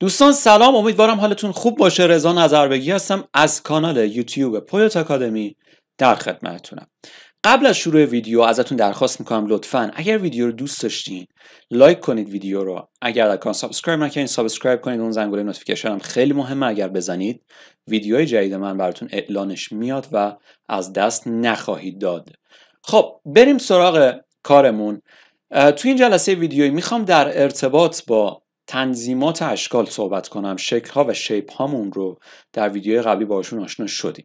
دوستان سلام امیدوارم حالتون خوب باشه رضا نظربگی هستم از کانال یوتیوب پویوت اکادمی در خدمتتونم قبل از شروع ویدیو ازتون درخواست میکنم لطفا اگر ویدیو رو دوست داشتین لایک کنید ویدیو رو اگر در کانال سابسکرایب نکنید سابسکرایب کنید اون زنگوله نوتیفیکیشن هم خیلی مهمه اگر بزنید ویدیوهای جدید من براتون اعلانش میاد و از دست نخواهید داد خب بریم سراغ کارمون تو این جلسه ویدیویی میخوام در ارتباط با تنظیمات اشکال صحبت کنم شکل ها و شیپ هامون رو در ویدیوی قبلی باشون آشنا شدیم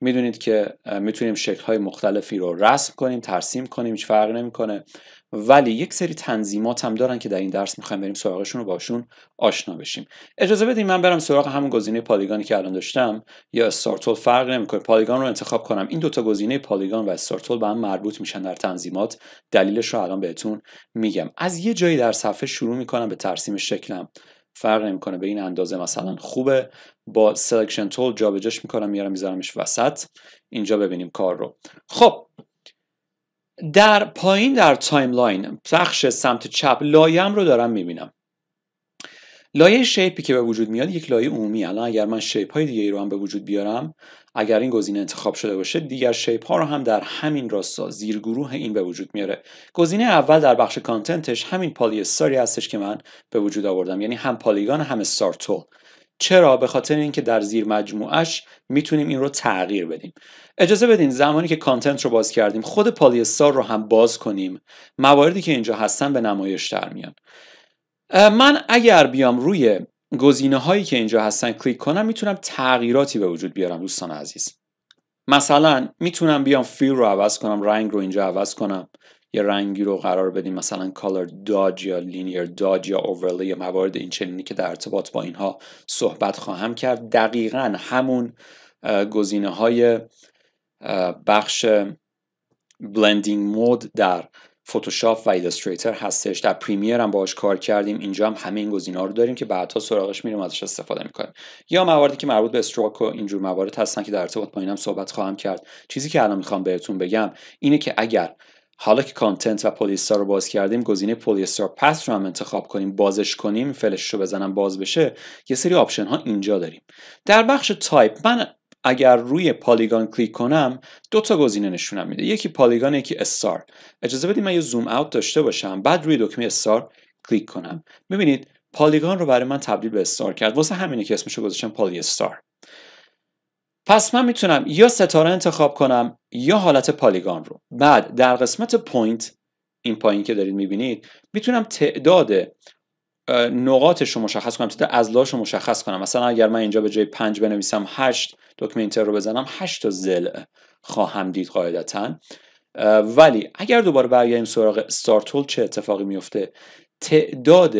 میدونید که میتونیم های مختلفی رو رسم کنیم ترسیم کنیم هیچ فرقی نمیکنه ولی یک سری تنظیمات هم دارن که در این درس میخوایم بریم سراغشون رو باشون آشنا بشیم اجازه بدیم من برم سراغ همون گزینه پالیگانی که الان داشتم یا استارتول فرق نمیکنه پالیگان رو انتخاب کنم این دوتا گزینه پالیگان و استارتول به هم مربوط میشن در تنظیمات دلیلش رو الان بهتون میگم از یه جایی در صفحه شروع میکنم به ترسیم شکلم فرق نمیکنه به این اندازه مثلا خوبه با سلکشن تول جابجاش میکنم میارم میذارمش وسط اینجا ببینیم کار رو خب در پایین در تایم لاین بخش سمت چپ لایم رو دارم میبینم لایه شیپی که به وجود میاد یک لایه عمومی الان اگر من شیپ های دیگه ای رو هم به وجود بیارم اگر این گزینه انتخاب شده باشه دیگر شیپ ها رو هم در همین راستا زیر گروه این به وجود میاره گزینه اول در بخش کانتنتش همین پالی استاری هستش که من به وجود آوردم یعنی هم پالیگان هم استار چرا به خاطر اینکه در زیر مجموعش میتونیم این رو تغییر بدیم اجازه بدین زمانی که کانتنت رو باز کردیم خود پالی استار رو هم باز کنیم مواردی که اینجا هستن به نمایش در میان من اگر بیام روی گزینه هایی که اینجا هستن کلیک کنم میتونم تغییراتی به وجود بیارم دوستان عزیز مثلا میتونم بیام فیل رو عوض کنم رنگ رو اینجا عوض کنم یه رنگی رو قرار بدیم مثلا کالر داج یا لینیر داج یا اوورلی یا موارد این چنینی که در ارتباط با اینها صحبت خواهم کرد دقیقا همون گزینه های بخش بلندینگ مود در فتوشاپ و ایلستریتر هستش در پریمیر هم باهاش کار کردیم اینجا هم همه این گزینه رو داریم که بعدها سراغش میریم ازش استفاده میکنیم یا مواردی که مربوط به استروک و اینجور موارد هستن که در ارتباط با اینم صحبت خواهم کرد چیزی که الان میخوام بهتون بگم اینه که اگر حالا که کانتنت و پولیستار رو باز کردیم گزینه پولیستار پس رو هم انتخاب کنیم بازش کنیم فلش رو بزنم باز بشه یه سری آپشن ها اینجا داریم در بخش تایپ من اگر روی پالیگان کلیک کنم دو تا گزینه نشونم میده یکی پالیگان یکی استار اجازه بدید من یه زوم اوت داشته باشم بعد روی دکمه استار کلیک کنم ببینید پالیگان رو برای من تبدیل به استار کرد واسه همینه که اسمش رو گذاشتم پالی استار پس من میتونم یا ستاره انتخاب کنم یا حالت پالیگان رو بعد در قسمت پوینت این پایین که دارید میبینید میتونم تعداد نقاطش رو مشخص کنم تعداد ازلاش رو مشخص کنم مثلا اگر من اینجا به جای پنج بنویسم هشت اینتر رو بزنم هشت تا زل خواهم دید قاعدتا ولی اگر دوباره برگردیم سراغ ستارتول، چه اتفاقی میفته تعداد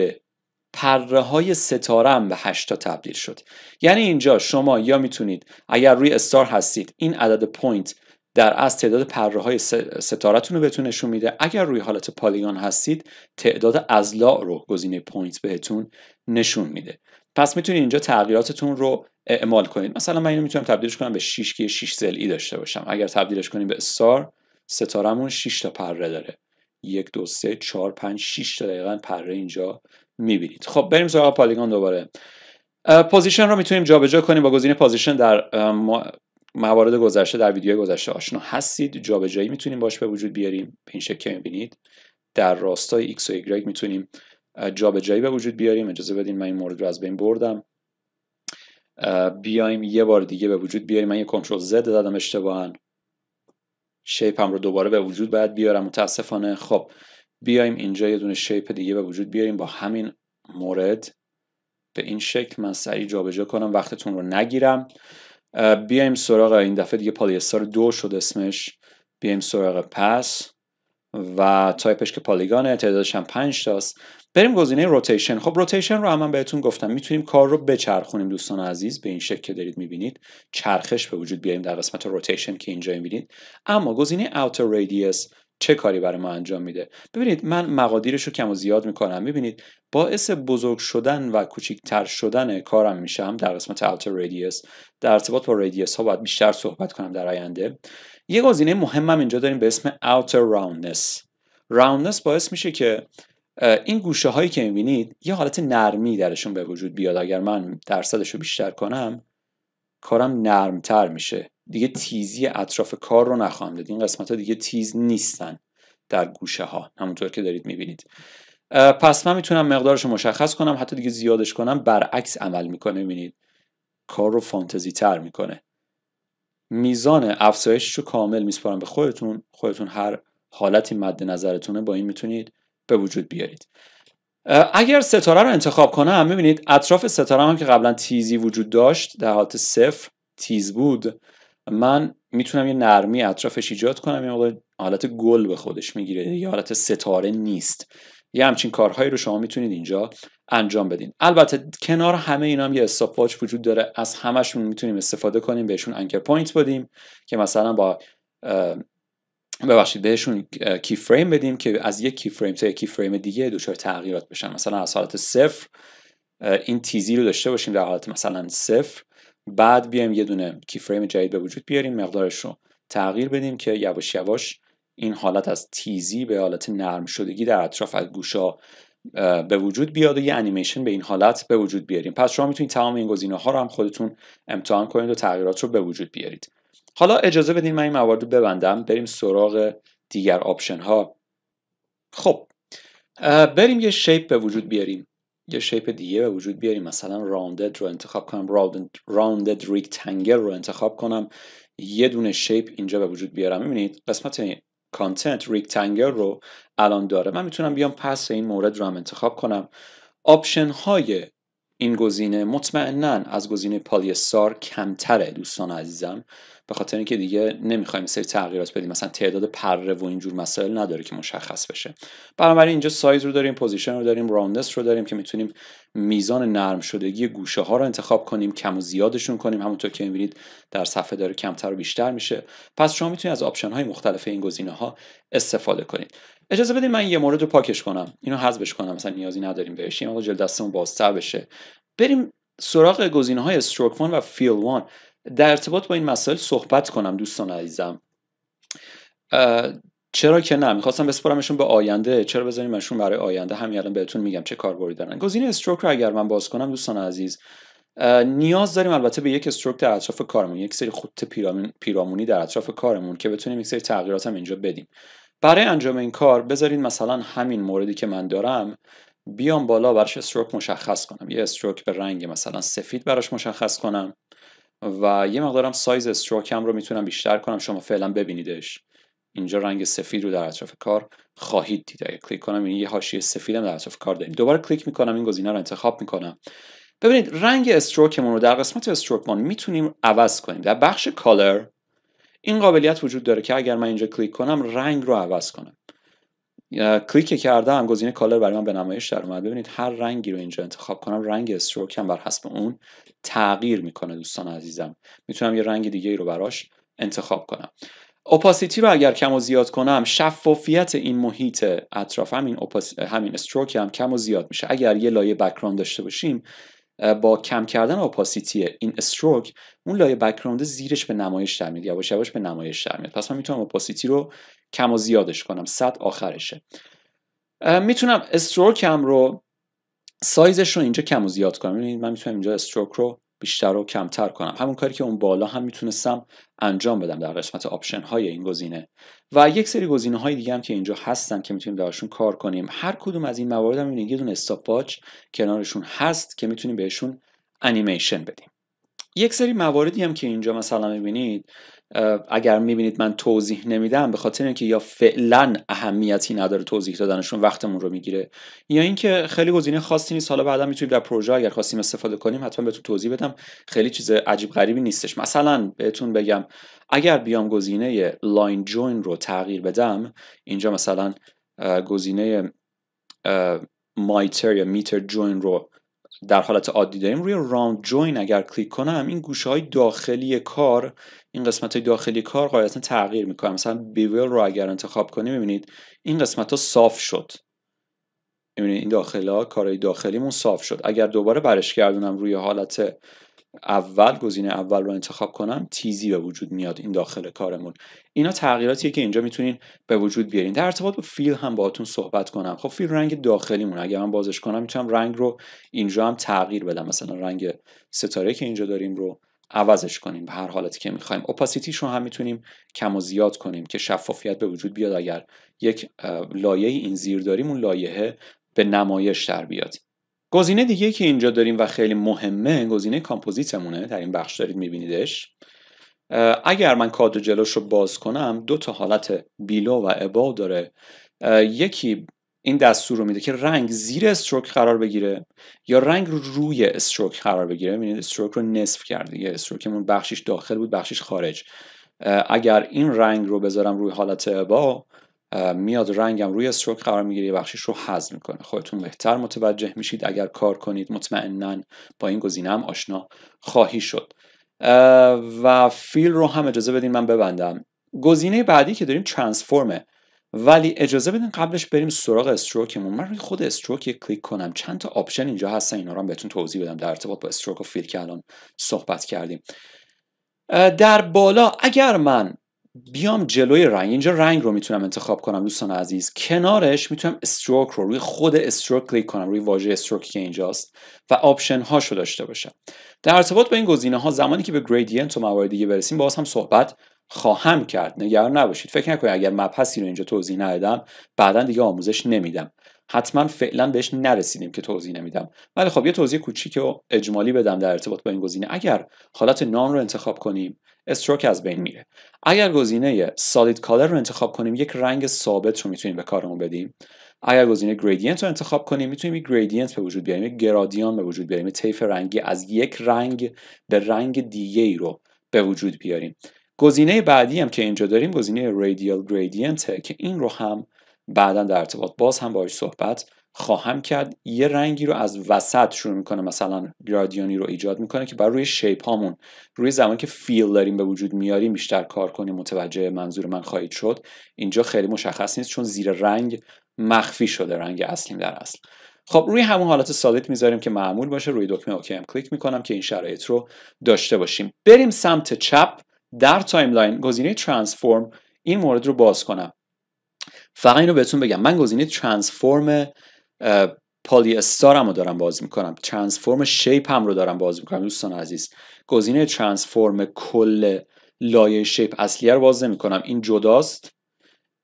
پره های ستاره هم به 8 تا تبدیل شد یعنی اینجا شما یا میتونید اگر روی استار هستید این عدد پوینت در از تعداد پره های ستارتون رو بهتون نشون میده اگر روی حالت پالیگان هستید تعداد لا رو گزینه پوینت بهتون نشون میده پس میتونید اینجا تغییراتتون رو اعمال کنید مثلا من اینو میتونم تبدیلش کنم به 6 که 6 زلی داشته باشم اگر تبدیلش کنیم به استار ستارمون 6 تا پره داره یک 2, 3, چهار پنج 6 تا دقیقا پره اینجا میبینید خب بریم سراغ پالیگان دوباره پوزیشن رو میتونیم جابجا کنیم با گزینه پوزیشن در موارد گذشته در ویدیو گذشته آشنا هستید جابجایی میتونیم باش به وجود بیاریم به این شکل که میبینید در راستای x و y میتونیم جابجایی به وجود بیاریم اجازه بدین من این مورد رو از بین بردم بیایم یه بار دیگه به وجود بیاریم من یه کنترل Z دادم اشتباها شیپ هم رو دوباره به وجود باید بیارم متاسفانه خب بیایم اینجا یه دونه شیپ دیگه به وجود بیاریم با همین مورد به این شکل من سریع جابجا کنم وقتتون رو نگیرم بیایم سراغ این دفعه دیگه پالیستار دو شد اسمش بیایم سراغ پس و تایپش که پالیگانه تعدادش هم 5 تاست بریم گزینه روتیشن خب روتیشن رو هم من بهتون گفتم میتونیم کار رو بچرخونیم دوستان عزیز به این شکل که دارید میبینید چرخش به وجود بیاریم در قسمت روتیشن که اینجا میبینید اما گزینه اوتر رادیوس چه کاری برای ما انجام میده ببینید من مقادیرش رو کم و زیاد میکنم ببینید باعث بزرگ شدن و کوچیکتر شدن کارم میشم در قسمت اوتر رادیوس در ارتباط با رادیوس ها باید بیشتر صحبت کنم در آینده یه گزینه مهمم اینجا داریم به اسم اوتر راوندنس راوندنس باعث میشه که این گوشه هایی که میبینید یه حالت نرمی درشون به وجود بیاد اگر من درصدش رو بیشتر کنم کارم نرمتر میشه دیگه تیزی اطراف کار رو نخواهم داد. این قسمت ها دیگه تیز نیستن در گوشه ها همونطور که دارید میبینید پس من میتونم مقدارش رو مشخص کنم حتی دیگه زیادش کنم برعکس عمل میکنه میبینید کار رو فانتزی تر میکنه میزان افزایشش رو کامل میسپارم به خودتون خودتون هر حالتی مد نظرتونه با این میتونید به وجود بیارید اگر ستاره رو انتخاب کنم میبینید اطراف ستاره هم که قبلا تیزی وجود داشت در حالت صفر تیز بود من میتونم یه نرمی اطرافش ایجاد کنم یه حالت گل به خودش میگیره یه حالت ستاره نیست یه همچین کارهایی رو شما میتونید اینجا انجام بدین البته کنار همه اینا هم یه استاپ واچ وجود داره از همشون میتونیم استفاده کنیم بهشون انکر پوینت بدیم که مثلا با ببخشید بهشون کی فریم بدیم که از یک کی فریم تا یک کی فریم دیگه دچار تغییرات بشن مثلا از حالت صفر این تیزی رو داشته باشیم در حالت مثلا صفر بعد بیایم یه دونه فریم جدید به وجود بیاریم مقدارش رو تغییر بدیم که یواش یواش این حالت از تیزی به حالت نرم شدگی در اطراف از گوشا به وجود بیاد و یه انیمیشن به این حالت به وجود بیاریم پس شما میتونید تمام این گزینه ها رو هم خودتون امتحان کنید و تغییرات رو به وجود بیارید حالا اجازه بدین من این موارد رو ببندم بریم سراغ دیگر آپشن ها خب بریم یه شیپ به وجود بیاریم یه شیپ دیگه به وجود بیاریم مثلا راوندد رو انتخاب کنم راوندد ریکتنگل رو انتخاب کنم یه دونه شیپ اینجا به وجود بیارم میبینید قسمت کانتنت ریکتنگل رو الان داره من میتونم بیام پس این مورد رو هم انتخاب کنم آپشن های این گزینه مطمئنا از گزینه پالیستار کمتره دوستان عزیزم به خاطر اینکه دیگه نمیخوایم سری تغییرات بدیم مثلا تعداد پره و اینجور مسائل نداره که مشخص بشه بنابراین اینجا سایز رو داریم پوزیشن رو داریم راوندس رو داریم که میتونیم میزان نرم شدگی گوشه ها رو انتخاب کنیم کم و زیادشون کنیم همونطور که میبینید در صفحه داره کمتر و بیشتر میشه پس شما میتونید از آپشن های مختلف این گزینه ها استفاده کنید اجازه بدید من یه مورد رو پاکش کنم اینو حذفش کنم مثلا نیازی نداریم بهش این جل جلد دستمون بازتر بشه بریم سراغ گزینه های استروک و فیل وان در ارتباط با این مسائل صحبت کنم دوستان عزیزم چرا که نه میخواستم بسپرمشون به آینده چرا بذاریمشون برای آینده همین الان بهتون میگم چه کاربردی دارن گزینه استروک رو اگر من باز کنم دوستان عزیز نیاز داریم البته به یک استروک در اطراف کارمون یک سری خط پیرامونی در اطراف کارمون که بتونیم یک سری تغییرات هم اینجا بدیم برای انجام این کار بذارید مثلا همین موردی که من دارم بیام بالا براش استروک مشخص کنم یه استروک به رنگ مثلا سفید براش مشخص کنم و یه مقدارم سایز استروکم رو میتونم بیشتر کنم شما فعلا ببینیدش اینجا رنگ سفید رو در اطراف کار خواهید دید اگه کلیک کنم این یعنی یه حاشیه سفیدم در اطراف کار داریم دوباره کلیک میکنم این گزینه رو انتخاب میکنم ببینید رنگ استروکمون رو در قسمت استروکمان میتونیم عوض کنیم در بخش کالر این قابلیت وجود داره که اگر من اینجا کلیک کنم رنگ رو عوض کنم کلیک کردم گزینه کالر برای من به نمایش در اومد ببینید هر رنگی رو اینجا انتخاب کنم رنگ استروک هم بر حسب اون تغییر میکنه دوستان عزیزم میتونم یه رنگ دیگه ای رو براش انتخاب کنم اپاسیتی رو اگر کم و زیاد کنم شفافیت این محیط اطراف همین, همین استروک هم کم و زیاد میشه اگر یه لایه بکراند داشته باشیم با کم کردن اپاسیتی این استروک اون لایه بک‌گراند زیرش به نمایش در میاد یواش یواش به نمایش در میاد پس من میتونم اپاسیتی رو کم و زیادش کنم صد آخرشه میتونم استروکم رو سایزش رو اینجا کم و زیاد کنم من میتونم اینجا استروک رو بیشتر رو کمتر کنم همون کاری که اون بالا هم میتونستم انجام بدم در قسمت آپشن های این گزینه و یک سری گزینه های دیگه هم که اینجا هستن که میتونیم درشون کار کنیم هر کدوم از این موارد هم یه دونه استاپ کنارشون هست که میتونیم بهشون انیمیشن بدیم یک سری مواردی هم که اینجا مثلا میبینید اگر میبینید من توضیح نمیدم به خاطر اینکه یا فعلا اهمیتی نداره توضیح دادنشون وقتمون رو میگیره یا اینکه خیلی گزینه خاصی نیست حالا بعدا میتونیم در پروژه اگر خواستیم استفاده کنیم حتما بهتون توضیح بدم خیلی چیز عجیب غریبی نیستش مثلا بهتون بگم اگر بیام گزینه لاین جوین رو تغییر بدم اینجا مثلا گزینه مایتر یا میتر جوین رو در حالت عادی داریم روی راوند جوین اگر کلیک کنم این گوشه های داخلی کار این قسمت های داخلی کار قاعدتا تغییر میکنه مثلا بیول رو اگر انتخاب کنیم ببینید این قسمت ها صاف شد ببینید این داخل ها کارهای داخلیمون صاف شد اگر دوباره برش گردونم روی حالت اول گزینه اول رو انتخاب کنم تیزی به وجود میاد این داخل کارمون اینا تغییراتیه که اینجا میتونین به وجود بیارین در ارتباط با فیل هم باهاتون صحبت کنم خب فیل رنگ داخلیمون اگه من بازش کنم میتونم رنگ رو اینجا هم تغییر بدم مثلا رنگ ستاره که اینجا داریم رو عوضش کنیم به هر حالتی که میخوایم اپاسیتیش رو هم میتونیم کم و زیاد کنیم که شفافیت به وجود بیاد اگر یک لایه این زیر داریم اون لایه به نمایش در بیاد گزینه دیگه که اینجا داریم و خیلی مهمه گزینه کامپوزیتمونه در این بخش دارید میبینیدش اگر من کادر جلوش رو باز کنم دو تا حالت بیلو و اباو داره یکی این دستور رو میده که رنگ زیر استروک قرار بگیره یا رنگ رو روی استروک قرار بگیره میبینید استروک رو نصف کرده یه استروکمون بخشش داخل بود بخشش خارج اگر این رنگ رو بذارم روی حالت ابا میاد رنگم روی استروک قرار میگیره بخشش رو حذف میکنه خودتون بهتر متوجه میشید اگر کار کنید مطمئنا با این گزینه هم آشنا خواهی شد و فیل رو هم اجازه بدین من ببندم گزینه بعدی که داریم ترانسفورمه ولی اجازه بدین قبلش بریم سراغ استروکمون من روی خود استروک یک کلیک کنم چند تا آپشن اینجا هستن اینا رو هم بهتون توضیح بدم در ارتباط با استروک و فیل که الان صحبت کردیم در بالا اگر من بیام جلوی رنگ اینجا رنگ رو میتونم انتخاب کنم دوستان عزیز کنارش میتونم استروک رو روی خود استروک کلیک کنم روی واژه استروک که اینجاست و آپشن هاشو داشته باشم در ارتباط با این گزینه ها زمانی که به گریدینت و موارد دیگه برسیم باز هم صحبت خواهم کرد نگران نباشید فکر نکنید اگر مبحثی رو اینجا توضیح ندادم بعدا دیگه آموزش نمیدم حتما فعلا بهش نرسیدیم که توضیح نمیدم ولی خب یه توضیح کوچیک و اجمالی بدم در ارتباط با این گزینه اگر حالت نان رو انتخاب کنیم استروک از بین میره اگر گزینه سالید کالر رو انتخاب کنیم یک رنگ ثابت رو میتونیم به کارمون بدیم اگر گزینه گریدینت رو انتخاب کنیم میتونیم یک گریدینت به وجود بیاریم یک گرادیان به وجود بیاریم طیف رنگی از یک رنگ به رنگ دیگه رو به وجود بیاریم گزینه بعدی هم که اینجا داریم گزینه رادیال گریدینت که این رو هم بعدا در ارتباط باز هم باهاش صحبت خواهم کرد یه رنگی رو از وسط شروع میکنه مثلا گرادیانی رو ایجاد میکنه که بر روی شیپ هامون روی زمانی که فیل داریم به وجود میاریم بیشتر کار کنیم متوجه منظور من خواهید شد اینجا خیلی مشخص نیست چون زیر رنگ مخفی شده رنگ اصلیم در اصل خب روی همون حالت سالیت میذاریم که معمول باشه روی دکمه اوکی کلیک میکنم که این شرایط رو داشته باشیم بریم سمت چپ در تایملاین گزینه ترانسفورم این مورد رو باز کنم فقط اینو بهتون بگم من گزینه ترانسفورم پلی استارم رو دارم باز میکنم ترانسفورم شیپ هم رو دارم باز میکنم دوستان عزیز گزینه ترانسفورم کل لایه شیپ اصلیه رو باز نمیکنم این جداست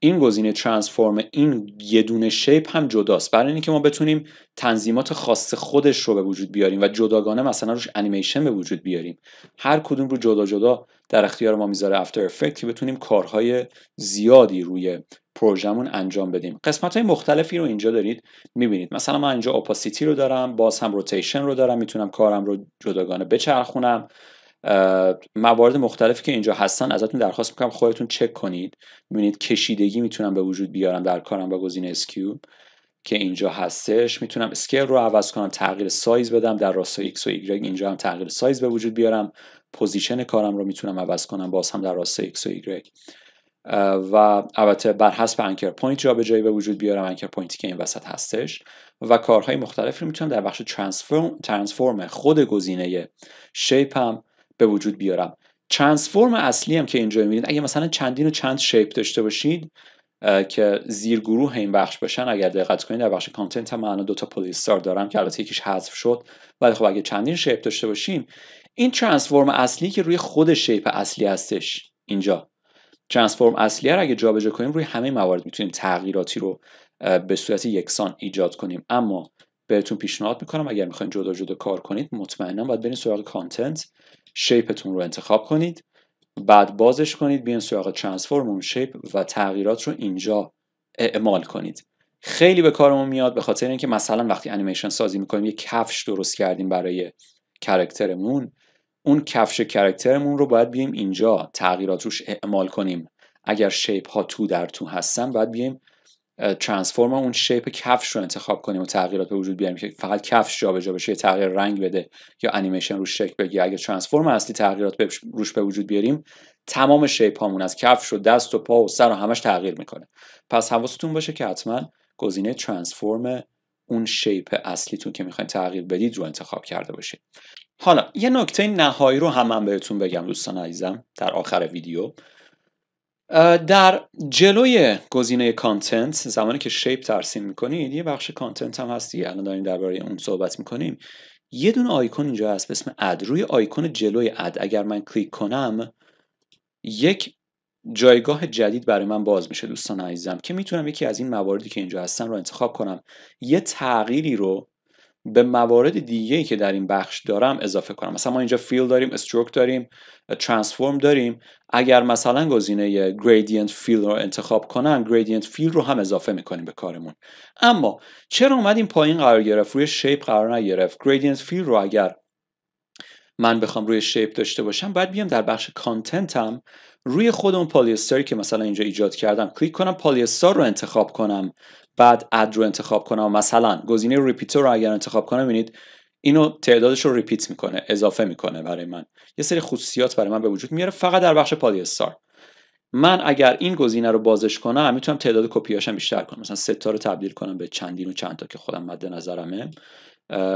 این گزینه ترانسفورم این یه دونه شیپ هم جداست برای اینکه ما بتونیم تنظیمات خاص خودش رو به وجود بیاریم و جداگانه مثلا روش انیمیشن به وجود بیاریم هر کدوم رو جدا جدا در اختیار ما میذاره افتر افکت که بتونیم کارهای زیادی روی پروژمون انجام بدیم قسمت های مختلفی رو اینجا دارید میبینید مثلا من اینجا اپاسیتی رو دارم باز هم روتیشن رو دارم میتونم کارم رو جداگانه بچرخونم موارد مختلفی که اینجا هستن ازتون درخواست میکنم خودتون چک کنید میبینید کشیدگی میتونم به وجود بیارم در کارم با گزینه اسکیو که اینجا هستش میتونم اسکیل رو عوض کنم تغییر سایز بدم در راستای x و y اینجا هم تغییر سایز به وجود بیارم پوزیشن کارم رو میتونم عوض کنم باز هم در راستای x و y و البته بر حسب انکر پوینت جا به جایی به وجود بیارم انکر پوینتی که این وسط هستش و کارهای مختلفی میتونم در بخش ترانسفورم, خود گزینه شیپ هم به وجود بیارم ترانسفورم اصلی هم که اینجا میبینید اگه مثلا چندین و چند شیپ داشته باشید که زیر گروه این بخش باشن اگر دقت کنید در بخش کانتنت هم من دو تا استار دارم که البته یکیش حذف شد ولی خب اگه چندین شیپ داشته باشیم این ترانسفورم اصلی که روی خود شیپ اصلی هستش اینجا ترانسفورم اصلی رو اگه جابجا کنیم روی همه موارد میتونیم تغییراتی رو به صورت یکسان ایجاد کنیم اما بهتون پیشنهاد میکنم اگر میخواین جدا جدا کار کنید مطمئنا باید برین سراغ کانتنت شیپتون رو انتخاب کنید بعد بازش کنید بیان سراغ ترانسفورم اون شیپ و تغییرات رو اینجا اعمال کنید خیلی به کارمون میاد به خاطر اینکه مثلا وقتی انیمیشن سازی میکنیم یه کفش درست کردیم برای کرکترمون اون کفش کرکترمون رو باید بیایم اینجا تغییرات روش اعمال کنیم اگر شیپ ها تو در تو هستن باید بیایم ترانسفورم اون شیپ کفش رو انتخاب کنیم و تغییرات به وجود بیاریم که فقط کفش جابجا بشه یا تغییر رنگ بده یا انیمیشن روش شکل بگیره اگه ترانسفورم اصلی تغییرات روش به وجود بیاریم تمام شیپ هامون از کفش و دست و پا و سر و همش تغییر میکنه پس حواستون باشه که حتما گزینه ترانسفورم اون شیپ اصلیتون که میخواین تغییر بدید رو انتخاب کرده باشید حالا یه نکته نهایی رو هم من بهتون بگم دوستان عزیزم در آخر ویدیو در جلوی گزینه کانتنت زمانی که شیپ ترسیم میکنید یه بخش کانتنت هم هستی الان داریم درباره اون صحبت میکنیم یه دونه آیکون اینجا هست به اسم اد روی آیکون جلوی اد اگر من کلیک کنم یک جایگاه جدید برای من باز میشه دوستان عزیزم که میتونم یکی از این مواردی که اینجا هستن رو انتخاب کنم یه تغییری رو به موارد دیگه ای که در این بخش دارم اضافه کنم مثلا ما اینجا فیل داریم استروک داریم ترانسفورم داریم اگر مثلا گزینه گریدینت فیل رو انتخاب کنم گریدینت فیل رو هم اضافه میکنیم به کارمون اما چرا اومدیم پایین قرار گرفت روی شیپ قرار نگرفت گریدینت فیل رو اگر من بخوام روی شیپ داشته باشم باید بیام در بخش هم روی خود اون پالیستری که مثلا اینجا ایجاد کردم کلیک کنم پالیستر رو انتخاب کنم بعد اد رو انتخاب کنم مثلا گزینه ریپیتر رو اگر انتخاب کنم ببینید اینو تعدادش رو ریپیت میکنه اضافه میکنه برای من یه سری خصوصیات برای من به وجود میاره فقط در بخش پادی استار من اگر این گزینه رو بازش کنم میتونم تعداد کپیاشم بیشتر کنم مثلا ستا رو تبدیل کنم به چندین و چند تا که خودم مد نظرمه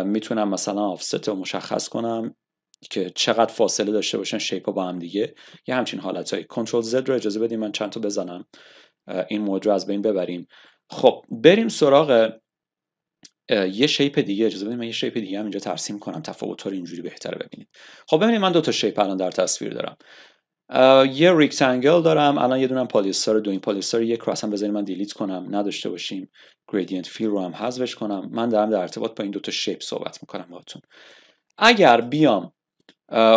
میتونم مثلا آفست رو مشخص کنم که چقدر فاصله داشته باشن شیپ ها با هم دیگه یه همچین حالتهایی کنترل زد رو اجازه بدیم من چند تا بزنم این مود از بین ببریم خب بریم سراغ یه شیپ دیگه اجازه بدید من یه شیپ دیگه هم اینجا ترسیم کنم تفاوت رو اینجوری بهتره ببینید خب ببینید من دو تا شیپ الان در تصویر دارم یه ریکتنگل دارم الان یه دونم پالیستار دو این پالیستار یک رو هم بذارید من دیلیت کنم نداشته باشیم گریدینت فیل رو هم حذفش کنم من دارم در ارتباط با این دو تا شیپ صحبت میکنم باهاتون اگر بیام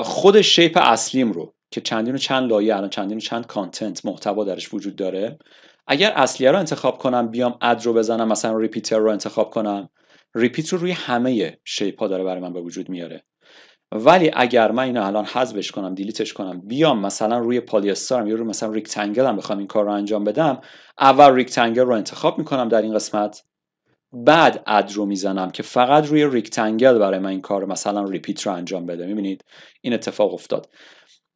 خود شیپ اصلیم رو که چندین و چند لایه الان چندین و چند کانتنت محتوا درش وجود داره اگر اصلیه رو انتخاب کنم بیام اد رو بزنم مثلا ریپیتر رو انتخاب کنم ریپیت رو روی همه شیپ ها داره برای من به وجود میاره ولی اگر من اینو الان حذفش کنم دیلیتش کنم بیام مثلا روی پالیستارم یا روی مثلا ریکتنگل هم بخوام این کار رو انجام بدم اول ریکتنگل رو انتخاب میکنم در این قسمت بعد اد رو میزنم که فقط روی ریکتنگل برای من این کار رو مثلا ریپیت رو انجام بده میبینید این اتفاق افتاد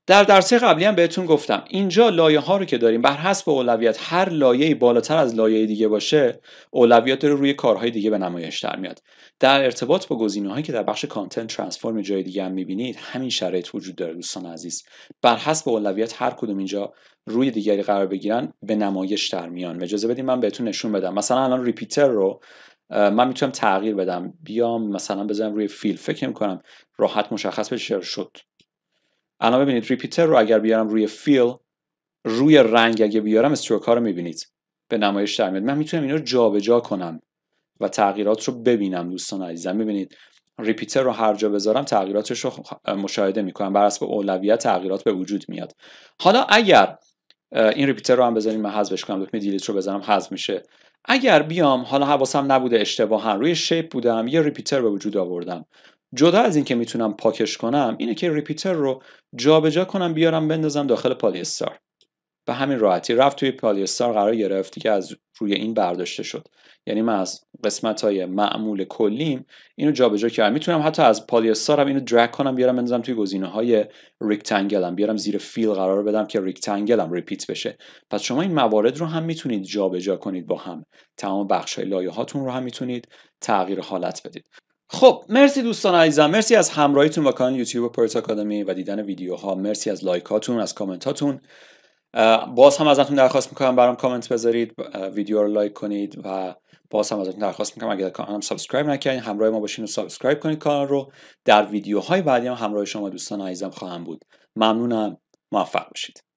در درس قبلی هم بهتون گفتم اینجا لایه ها رو که داریم بر حسب اولویت هر لایه بالاتر از لایه دیگه باشه اولویت رو روی کارهای دیگه به نمایش در میاد در ارتباط با هایی که در بخش کانتنت ترانسفورم جای دیگه هم میبینید همین شرایط وجود داره دوستان عزیز بر حسب اولویت هر کدوم اینجا روی دیگری قرار بگیرن به نمایش در میان اجازه بدیم من بهتون نشون بدم مثلا الان ریپیتر رو من میتونم تغییر بدم بیام مثلا بذارم روی فیل فکر میکنم راحت مشخص بشه شد الان ببینید ریپیتر رو اگر بیارم روی فیل روی رنگ اگه بیارم استروک ها رو میبینید به نمایش در میاد من میتونم اینو رو جابجا کنم و تغییرات رو ببینم دوستان عزیزم ببینید ریپیتر رو هر جا بذارم تغییراتش رو مشاهده میکنم بر اساس اولویت تغییرات به وجود میاد حالا اگر این ریپیتر رو هم بذاریم من حذفش کنم دکمه دیلیت رو بزنم حذف میشه اگر بیام حالا حواسم نبوده اشتباها روی شیپ بودم یه ریپیتر به وجود آوردم جدا از اینکه میتونم پاکش کنم اینه که ریپیتر رو جابجا کنم بیارم بندازم داخل پالیستار به همین راحتی رفت توی پالیستار قرار گرفتی که از روی این برداشته شد یعنی من از قسمت های معمول کلیم اینو جابجا کردم میتونم حتی از پالیستار هم اینو درگ کنم بیارم بندازم توی گزینه های ریکتنگلم بیارم زیر فیل قرار بدم که ریکتنگلم ریپیت بشه پس شما این موارد رو هم میتونید جابجا کنید با هم تمام بخش های لایه هاتون رو هم میتونید تغییر حالت بدید خب مرسی دوستان عزیزم مرسی از همراهیتون با کانال یوتیوب پرت آکادمی و دیدن ویدیوها مرسی از لایکاتون از کامنتاتون باز هم ازتون درخواست میکنم برام کامنت بذارید ویدیو رو لایک کنید و باز هم ازتون درخواست میکنم اگر کانالم سابسکرایب نکردین همراه ما باشین و سابسکرایب کنید کانال رو در ویدیوهای بعدی هم همراه شما دوستان عزیزم خواهم بود ممنونم موفق باشید